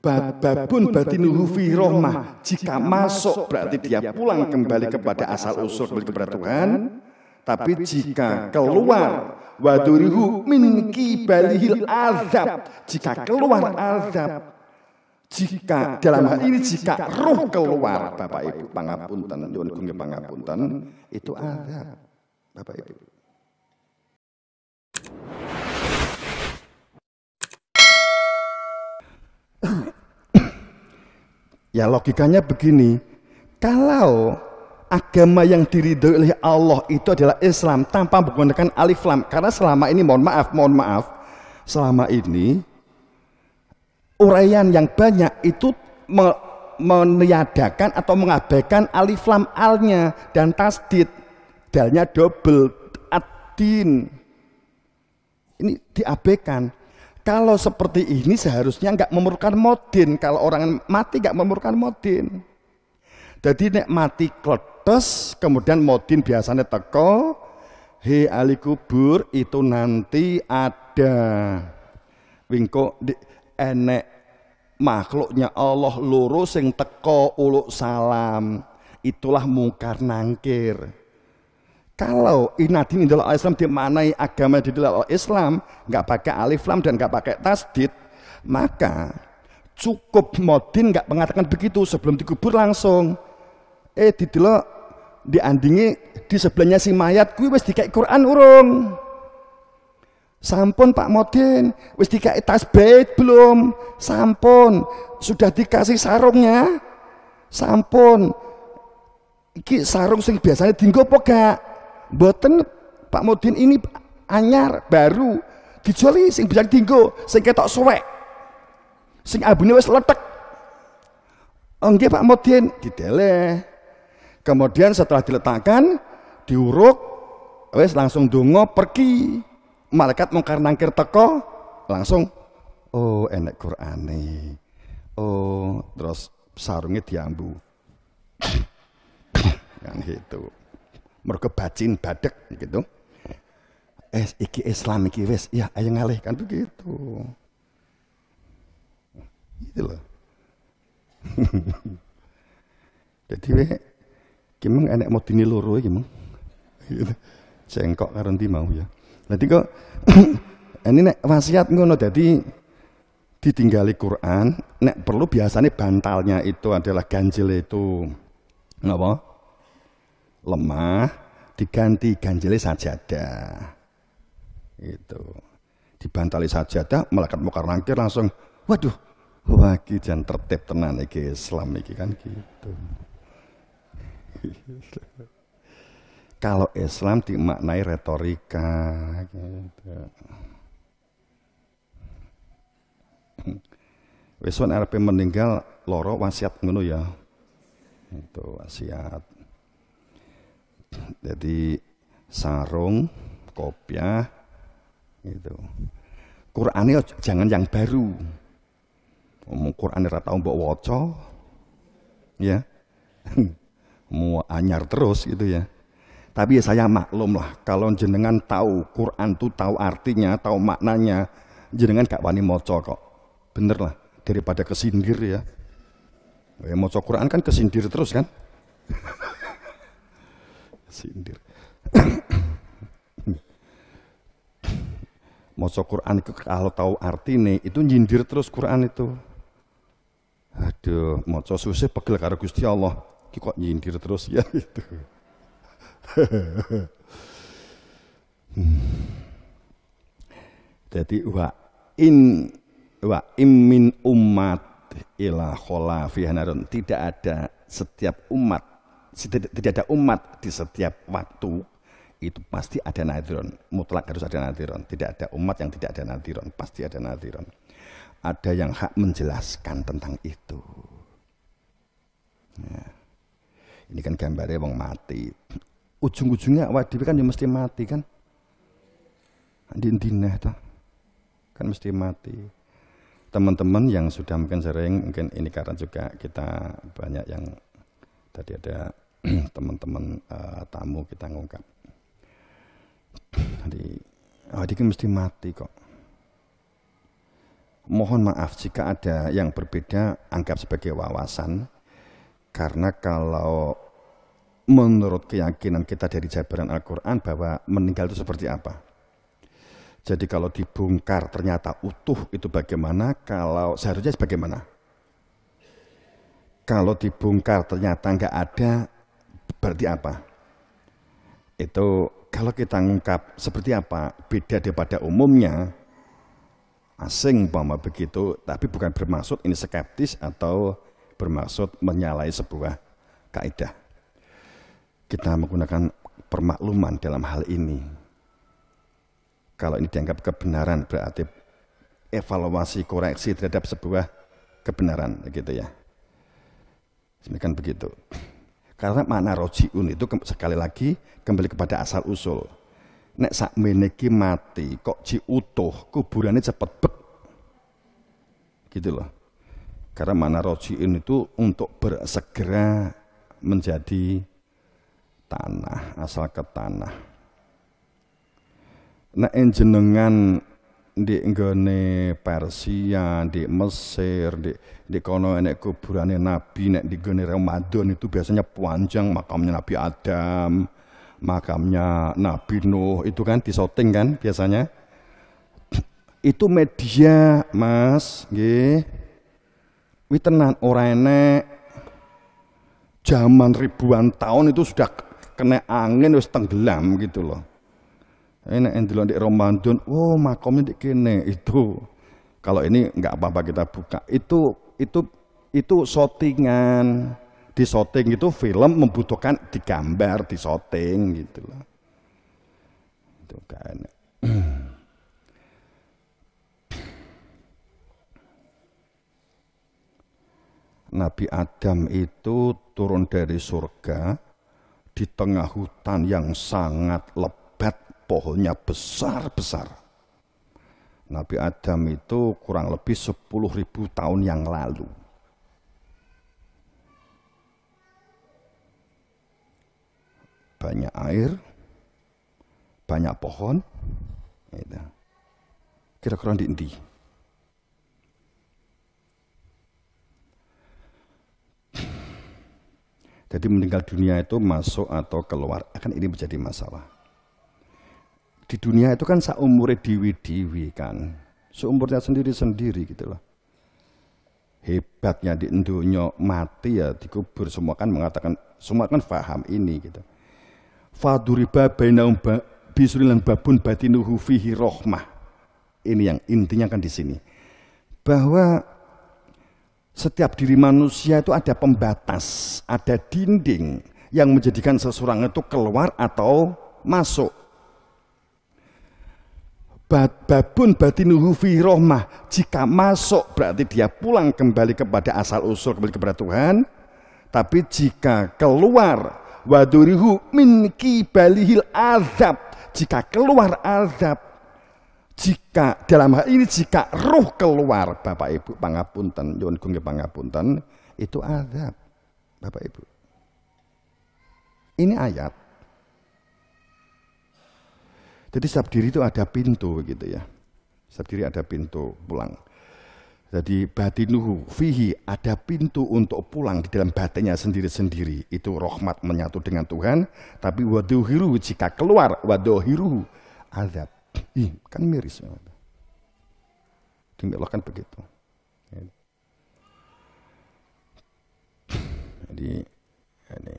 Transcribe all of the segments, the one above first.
Bababun batinuhu fi rohmah. Jika masuk berarti dia pulang kembali kepada asal usul kembali kepada Tuhan. Tapi jika keluar wadurihu min kibalihil azab. Jika keluar azab. Jika dalam hal ini jika roh keluar Bapak Ibu pangapunten nyuwun gunging pangapunten itu azab Bapak Ibu. Ya logikanya begini, kalau agama yang diridhoi oleh Allah itu adalah Islam tanpa menggunakan alif lam karena selama ini mohon maaf, mohon maaf, selama ini uraian yang banyak itu me meniadakan atau mengabaikan alif lam alnya dan tasdid dalnya double adin ini diabaikan kalau seperti ini seharusnya nggak memerlukan modin. Kalau orang mati nggak memerlukan modin. Jadi nek mati kletes, kemudian modin biasanya teko, he ahli kubur itu nanti ada wingko di, enek makhluknya Allah lurus yang teko uluk salam itulah mungkar nangkir kalau inadin indal Islam dimaknai agama di dalam Islam, nggak pakai alif lam dan nggak pakai tasdid, maka cukup modin nggak mengatakan begitu sebelum dikubur langsung. Eh didelok diandingi di sebelahnya si mayat kuwi wis dikai Quran urung. Sampun Pak Modin, wis dikai tasbih belum? Sampun. Sudah dikasih sarungnya? Sampun. Iki sarung sing biasanya dinggo apa boten Pak Mudin ini anyar baru dijoli sing bisa tinggo sing ketok suwek sing abune wis letek oh, nggih Pak Mudin dideleh kemudian setelah diletakkan diuruk wes langsung dungo pergi malaikat mungkar nangkir teko langsung oh enek Quran nih oh terus sarungnya diambu kan gitu mergo bacin badek gitu eh iki Islam iki wis ya ayo ngalih kan begitu gitu loh jadi we gimana enek modine loro gitu. cengkok karo ndi mau ya nanti kok ini nek wasiat ngono jadi ditinggali Quran nek perlu biasanya bantalnya itu adalah ganjil itu ngapa lemah diganti ganjile sajadah. Itu. Dibantali sajadah melekat muka nangkir langsung waduh wah ki jan tertib tenan iki Islam iki kan gitu. Kalau Islam dimaknai retorika gitu. Wesun RP meninggal loro wasiat ngono ya. Itu wasiat. Jadi sarung, kopiah gitu. Qur'ane jangan yang baru. Omong Quran ora tau mbok waca. Ya. Mau anyar terus gitu ya. Tapi ya saya maklum lah kalau jenengan tahu Quran tuh tahu artinya, tahu maknanya, jenengan gak wani moco kok. Bener lah daripada kesindir ya. Ya moco Quran kan kesindir terus kan. sindir maca Quran kalau tahu arti nih itu nyindir terus Quran itu aduh mau coba susah pegel karo Gusti Allah kok nyindir terus ya itu jadi wa in wa immin kola ila hanarun tidak ada setiap umat tidak, ada umat di setiap waktu itu pasti ada nadiron mutlak harus ada nadiron tidak ada umat yang tidak ada nadiron pasti ada nadiron ada yang hak menjelaskan tentang itu ya. ini kan gambarnya wong mati ujung-ujungnya wadib kan ya mesti mati kan dindinah itu kan mesti mati teman-teman yang sudah mungkin sering mungkin ini karena juga kita banyak yang tadi ada teman-teman uh, tamu kita ngungkap. Jadi, oh, ini mesti mati kok. Mohon maaf jika ada yang berbeda, anggap sebagai wawasan. Karena kalau menurut keyakinan kita dari jabaran Al-Quran bahwa meninggal itu seperti apa. Jadi kalau dibongkar ternyata utuh itu bagaimana, kalau seharusnya bagaimana? Kalau dibongkar ternyata nggak ada, Berarti apa? Itu kalau kita ungkap seperti apa beda daripada umumnya asing bahwa begitu, tapi bukan bermaksud ini skeptis atau bermaksud menyalahi sebuah kaidah. Kita menggunakan permakluman dalam hal ini. Kalau ini dianggap kebenaran berarti evaluasi koreksi terhadap sebuah kebenaran gitu ya. Demikian begitu. Karena makna rojiun itu sekali lagi kembali kepada asal usul. Nek sak meneki mati kok ji utuh kuburannya cepet bek. Gitu loh. Karena makna rojiun itu untuk bersegera menjadi tanah, asal ke tanah. Nek jenengan di nggone Persia, di Mesir, di di kono enek kuburane nabi nek di nggone Ramadan itu biasanya panjang makamnya Nabi Adam, makamnya Nabi Nuh itu kan disoting kan biasanya. itu media, Mas, nggih. Wi tenan ora enek zaman ribuan tahun itu sudah kena angin wis tenggelam gitu loh. Ini yang dulu di Ramadan, oh makomnya di kene itu. Kalau ini nggak apa-apa kita buka. Itu itu itu shootingan di shooting itu film membutuhkan digambar di shooting gitu loh itu kan Nabi Adam itu turun dari surga di tengah hutan yang sangat lebat pohonnya besar-besar. Nabi Adam itu kurang lebih 10.000 tahun yang lalu. Banyak air, banyak pohon, gitu. kira-kira di inti. Jadi meninggal dunia itu masuk atau keluar akan ini menjadi masalah di dunia itu kan seumurnya diwi-diwi kan. Seumurnya sendiri-sendiri gitu loh. Hebatnya di dunia mati ya dikubur semua kan mengatakan semua kan faham ini gitu. Faduriba bainahum bisrilan babun batinuhu fihi rohmah. Ini yang intinya kan di sini. Bahwa setiap diri manusia itu ada pembatas, ada dinding yang menjadikan seseorang itu keluar atau masuk babun batinuhu fi rohmah. Jika masuk berarti dia pulang kembali kepada asal usul kembali kepada Tuhan. Tapi jika keluar wadurihu min kibalihil azab. Jika keluar azab. Jika dalam hal ini jika ruh keluar Bapak Ibu pangapunten, nyuwun kangge pangapunten itu azab Bapak Ibu. Ini ayat jadi sabdiri itu ada pintu gitu ya. Sabdiri ada pintu pulang. Jadi batinuhu fihi ada pintu untuk pulang di dalam batinnya sendiri-sendiri. Itu rahmat menyatu dengan Tuhan. Tapi waduhiru jika keluar waduhiru azab. Ih, kan miris. Demi Allah kan begitu. Jadi, ini.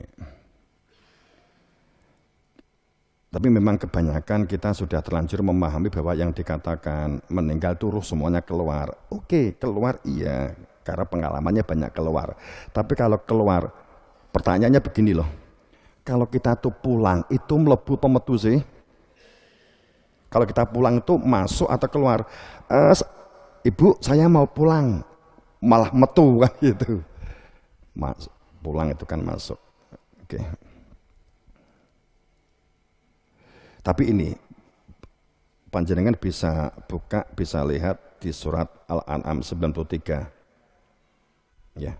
Tapi memang kebanyakan kita sudah terlanjur memahami bahwa yang dikatakan meninggal turuh semuanya keluar. Oke, keluar iya, karena pengalamannya banyak keluar. Tapi kalau keluar, pertanyaannya begini loh. Kalau kita tuh pulang, itu melebu pemetu sih? Kalau kita pulang itu masuk atau keluar? E, ibu, saya mau pulang. Malah metu kan gitu. Mas, pulang itu kan masuk. Oke. Okay. Tapi ini panjenengan bisa buka, bisa lihat di surat Al-An'am 93. Ya.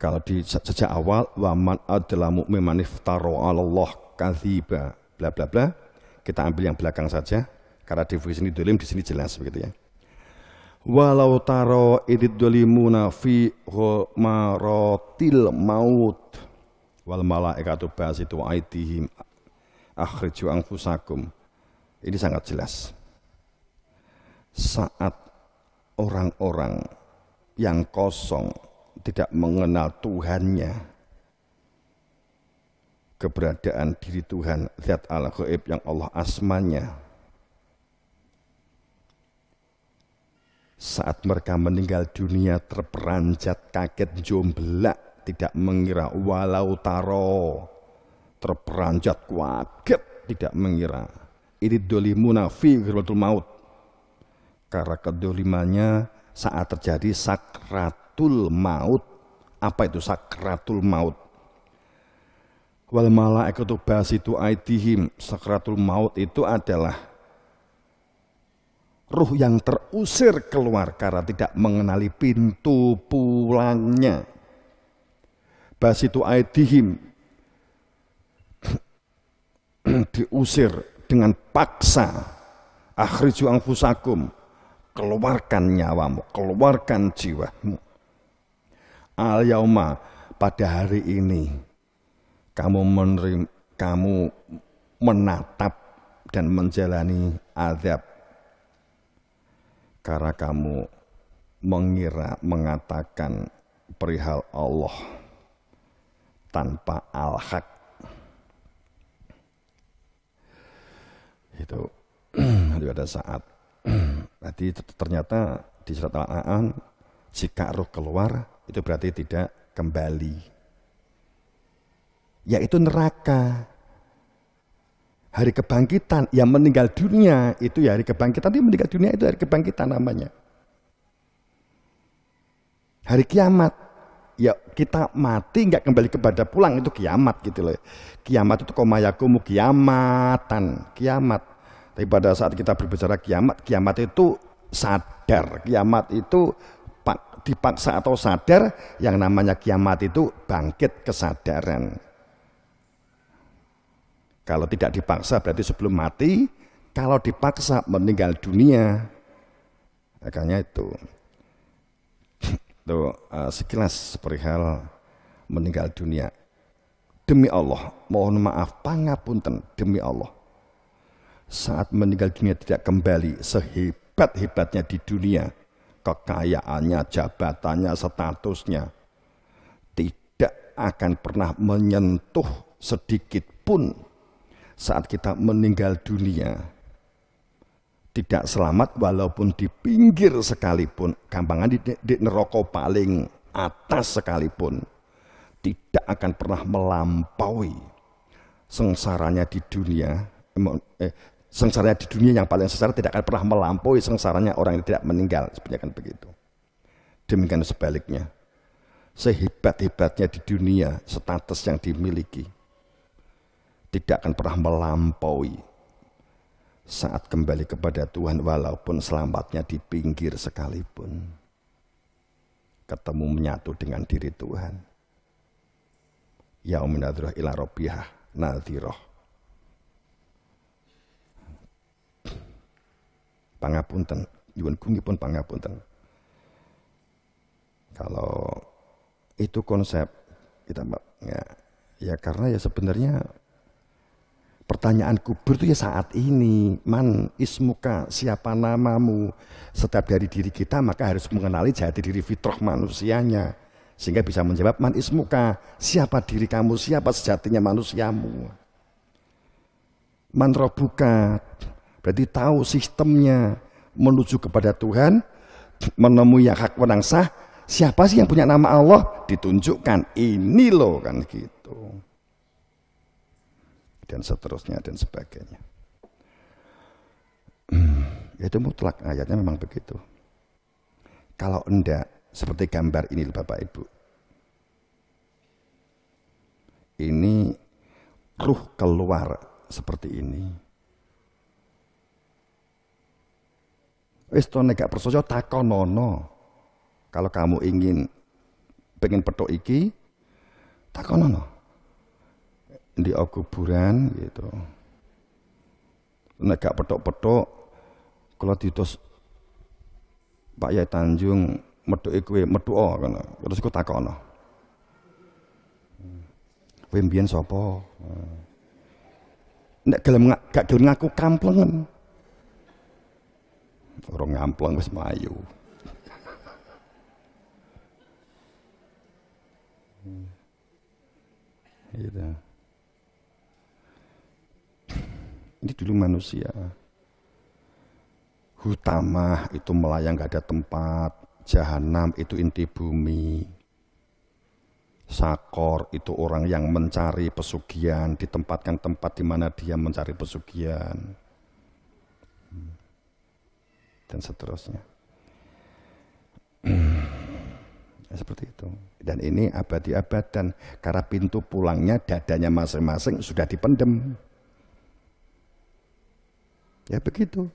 Kalau di sejak awal waman adalah mukmin maniftaru Allah kadziba bla bla bla kita ambil yang belakang saja karena di sini dolim di sini jelas begitu ya walau taro idid dolimuna fi ghamaratil maut wal malaikatu basitu aidihim akhriju anfusakum. Ini sangat jelas. Saat orang-orang yang kosong tidak mengenal Tuhannya, keberadaan diri Tuhan, zat al-ghaib yang Allah asmanya, saat mereka meninggal dunia terperanjat kaget jomblak tidak mengira walau taro terperanjat kuat, tidak mengira ini dolimuna fi gerbatul maut karena kedolimannya saat terjadi sakratul maut apa itu sakratul maut wal malaikatu itu aitihim sakratul maut itu adalah ruh yang terusir keluar karena tidak mengenali pintu pulangnya basitu aidihim diusir dengan paksa akhriju fusakum keluarkan nyawamu keluarkan jiwamu al yauma pada hari ini kamu menerima kamu menatap dan menjalani azab karena kamu mengira mengatakan perihal Allah tanpa al-haq. Itu ada saat tadi ternyata di surat Al-A'an jika ruh keluar itu berarti tidak kembali yaitu neraka. Hari kebangkitan yang meninggal dunia itu ya hari kebangkitan dia meninggal dunia itu hari kebangkitan namanya. Hari kiamat ya kita mati nggak kembali kepada pulang itu kiamat gitu loh. Kiamat itu mu kiamatan, kiamat. Tapi pada saat kita berbicara kiamat, kiamat itu sadar, kiamat itu dipaksa atau sadar, yang namanya kiamat itu bangkit kesadaran. Kalau tidak dipaksa berarti sebelum mati, kalau dipaksa meninggal dunia. Makanya itu. Itu uh, eh, sekilas perihal meninggal dunia. Demi Allah, mohon maaf, pangapunten demi Allah. Saat meninggal dunia tidak kembali sehebat-hebatnya di dunia, kekayaannya, jabatannya, statusnya tidak akan pernah menyentuh sedikit pun saat kita meninggal dunia tidak selamat walaupun di pinggir sekalipun. Gampangan di, di neroko paling atas sekalipun. Tidak akan pernah melampaui sengsaranya di dunia. Eh, sengsaranya di dunia yang paling sesar tidak akan pernah melampaui sengsaranya orang yang tidak meninggal. sebenarnya kan begitu. Demikian sebaliknya. Sehebat-hebatnya di dunia status yang dimiliki tidak akan pernah melampaui saat kembali kepada Tuhan walaupun selamatnya di pinggir sekalipun. Ketemu menyatu dengan diri Tuhan. Yauminadruh ila robiyah nadhiroh. Pangapunten, Yuan Kungi pun pangapunten. Kalau itu konsep kita ya, ya karena ya sebenarnya Pertanyaan kubur itu ya saat ini. Man ismuka, siapa namamu? Setiap dari diri kita maka harus mengenali jati diri fitrah manusianya. Sehingga bisa menjawab man ismuka, siapa diri kamu, siapa sejatinya manusiamu. Man robuka, berarti tahu sistemnya menuju kepada Tuhan, menemui yang hak menang sah, siapa sih yang punya nama Allah ditunjukkan ini loh kan gitu dan seterusnya dan sebagainya. Hmm, itu mutlak ayatnya memang begitu. Kalau enggak, seperti gambar ini Bapak Ibu. Ini ruh keluar seperti ini. Wis to gak percaya takonono. Kalau kamu ingin pengen petuk iki takonono di kuburan gitu. Nek gak petok-petok kalau ditus Pak Yai Tanjung metuke kowe o ngono. Terus aku takono. Kowe mbiyen sapa? Nek gelem gak gelem ngaku kamplengen. Orang ngampleng wis mayu. gitu. Ini dulu manusia. utama itu melayang gak ada tempat. Jahanam itu inti bumi. Sakor itu orang yang mencari pesugihan, ditempatkan tempat di mana dia mencari pesugihan. Hmm. Dan seterusnya. ya, seperti itu. Dan ini abadi dan Karena pintu pulangnya dadanya masing-masing sudah dipendem. Ya begitu.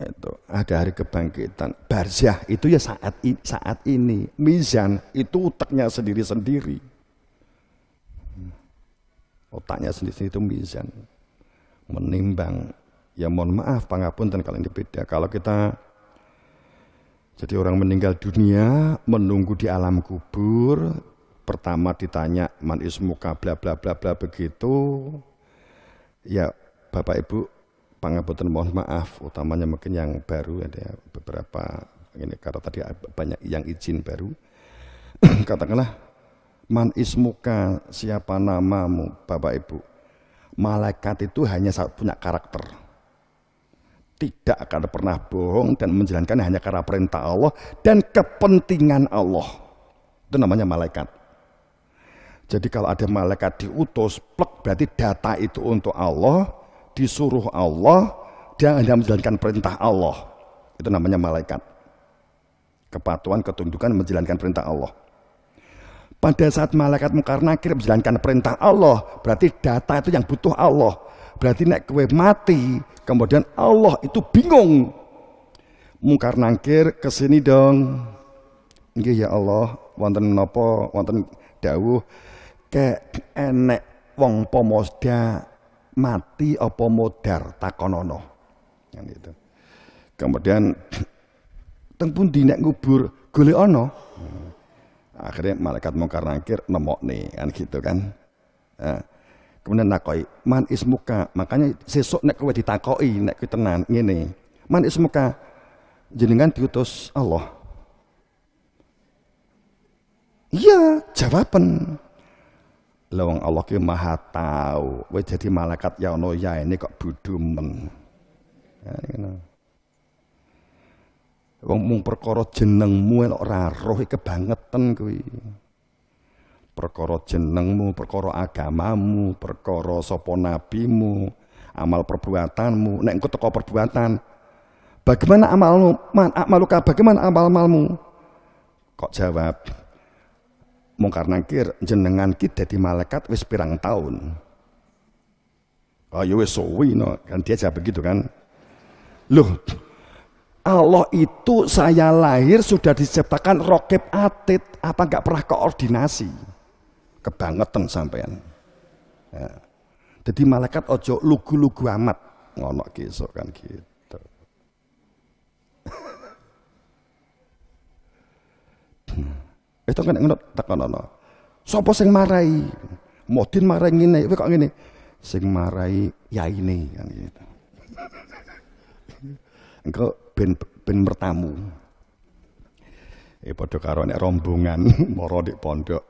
itu ada hari kebangkitan barzah itu ya saat ini, saat ini mizan itu hmm. otaknya sendiri sendiri otaknya sendiri sendiri itu mizan menimbang ya mohon maaf pangapun dan kalian beda kalau kita jadi orang meninggal dunia menunggu di alam kubur, pertama ditanya man ismuka bla bla bla bla begitu. Ya Bapak Ibu pangapunten mohon maaf utamanya mungkin yang baru ada beberapa ini karena tadi banyak yang izin baru. Katakanlah man ismuka siapa namamu Bapak Ibu. Malaikat itu hanya punya karakter tidak akan pernah bohong dan menjalankan hanya karena perintah Allah dan kepentingan Allah. Itu namanya malaikat. Jadi kalau ada malaikat diutus, plek berarti data itu untuk Allah, disuruh Allah, dia hanya menjalankan perintah Allah. Itu namanya malaikat. Kepatuhan, ketundukan, menjalankan perintah Allah. Pada saat malaikat mukarnakir nakir menjalankan perintah Allah, berarti data itu yang butuh Allah. Berarti nek kowe mati, kemudian Allah itu bingung. Mungkar nangkir kesini dong. Nggih ya Allah, wonten nopo wonten dawuh ke enek wong pomosda mati apa modar takonono. yang itu. Kemudian teng pundi ngubur gole ono hmm. Akhirnya malaikat mungkar nangkir nih kan gitu kan. eh. Kemudian nakoi, man ismuka. Makanya sesuk nek kowe ditakoi nek kowe tenan ngene. Man ismuka jenengan diutus Allah. Iya, jawaban. Lawang Allah ki maha tahu. Kowe jadi malaikat ya ono ya ini kok bodho men. Ya, ngono. Wong mung perkara jenengmu ora roh kebangetan kuwi perkara jenengmu, perkara agamamu, perkara sapa nabimu, amal perbuatanmu. Nek engko teko perbuatan, bagaimana amalmu? Man, amaluka, bagaimana amal-amalmu? Kok jawab? karena kir jenengan ki dadi malaikat wis pirang tahun. Oh wis suwi no. Kan dia jawab begitu kan. Loh, Allah itu saya lahir sudah diciptakan roket atit apa enggak pernah koordinasi kebangetan sampean. Ya. Jadi malaikat ojo lugu-lugu amat ngono kisok kan gitu. Itu kan ngono tekono. Sopo sing marai? Modin marai ngene, kowe kok ngene. Sing marai ini kan gitu. Engko ben ben bertamu. Eh padha karo nek rombongan moro di pondok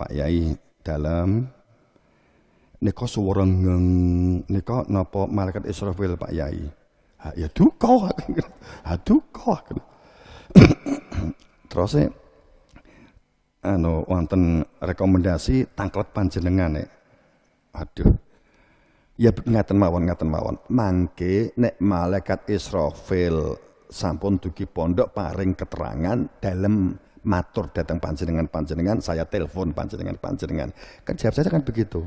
Pak Yai dalam niko nih niko napa malaikat Israfil Pak Yai. Ha, ya duka. Ha duka. Terus e, anu wonten rekomendasi tangklet panjenengan nek. Aduh. Ya ngaten mawon ngaten mawon. Mangke nek malaikat Israfil sampun dugi pondok paring keterangan dalam matur datang panjenengan panjenengan saya telepon panjenengan panjenengan kan jawab saja kan begitu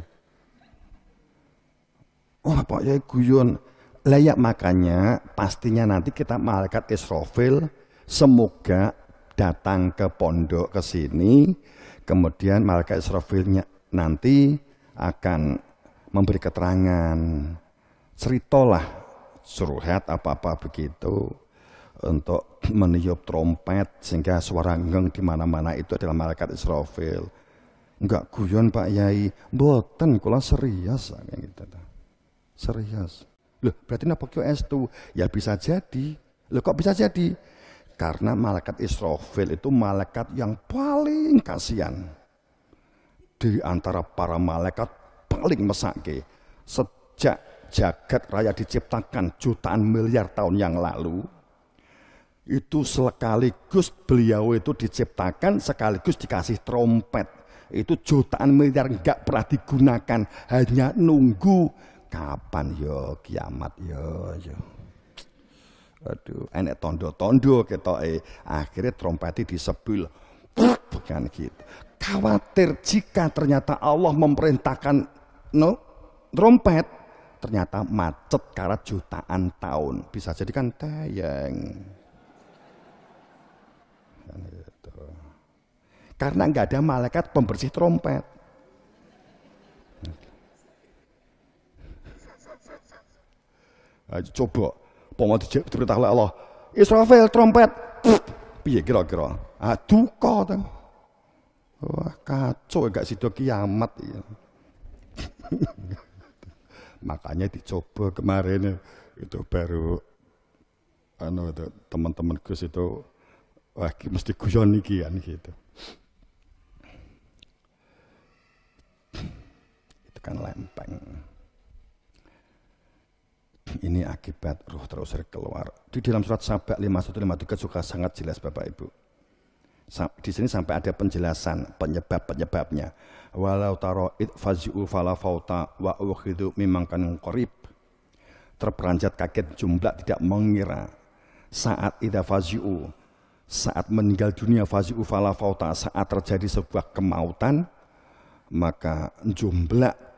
wah oh, pak ya guyon layak makanya pastinya nanti kita malaikat Israfil semoga datang ke pondok ke sini kemudian malaikat Israfilnya nanti akan memberi keterangan ceritalah suruhat apa-apa begitu untuk meniup trompet sehingga suara geng di mana-mana itu adalah malaikat Israfil. Enggak guyon Pak Yai, boten kula serius gitu. Serius. Loh, berarti napa kyo S2? Ya bisa jadi. Loh kok bisa jadi? Karena malaikat Israfil itu malaikat yang paling kasihan. Di antara para malaikat paling mesake. Sejak jagat raya diciptakan jutaan miliar tahun yang lalu, itu sekaligus beliau itu diciptakan sekaligus dikasih trompet itu jutaan miliar nggak pernah digunakan hanya nunggu kapan yo ya, kiamat yo ya, yo ya. aduh enek tondo-tondo kita eh akhirnya trompeti disebul bukan gitu khawatir jika ternyata Allah memerintahkan no trompet ternyata macet karena jutaan tahun bisa jadi kan tayang karena nggak ada malaikat pembersih trompet. Nah, coba, pomo diperintah oleh Allah. Israfil trompet. Piye kira-kira? Aduh ah, kok. Wah kacau gak sido kiamat. Ya. Makanya dicoba kemarin itu baru anu teman-teman Gus itu wah mesti guyon iki kan gitu. Itu kan lempeng. Ini akibat ruh terusir keluar. Di dalam surat Sabak 5153 suka sangat jelas Bapak Ibu. Di sini sampai ada penjelasan penyebab-penyebabnya. Walau taro fazi'u fala fauta wa memang mimangkan korib. Terperanjat kaget jumlah tidak mengira saat ida fazi'u saat meninggal dunia fazi ufala fauta saat terjadi sebuah kemautan maka jumlah